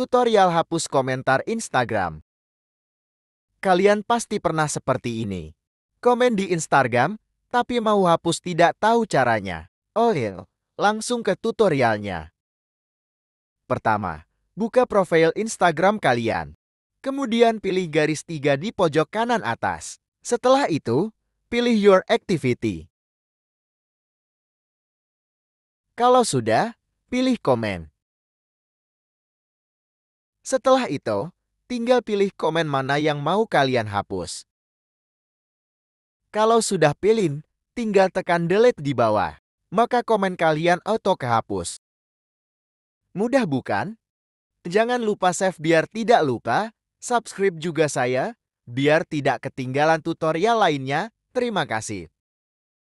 Tutorial hapus komentar Instagram. Kalian pasti pernah seperti ini. Komen di Instagram, tapi mau hapus tidak tahu caranya. Oh, iya. langsung ke tutorialnya. Pertama, buka profil Instagram kalian. Kemudian pilih garis tiga di pojok kanan atas. Setelah itu, pilih Your Activity. Kalau sudah, pilih komen. Setelah itu, tinggal pilih komen mana yang mau kalian hapus. Kalau sudah pilih, tinggal tekan delete di bawah, maka komen kalian auto kehapus. Mudah bukan? Jangan lupa save biar tidak lupa, subscribe juga saya, biar tidak ketinggalan tutorial lainnya. Terima kasih.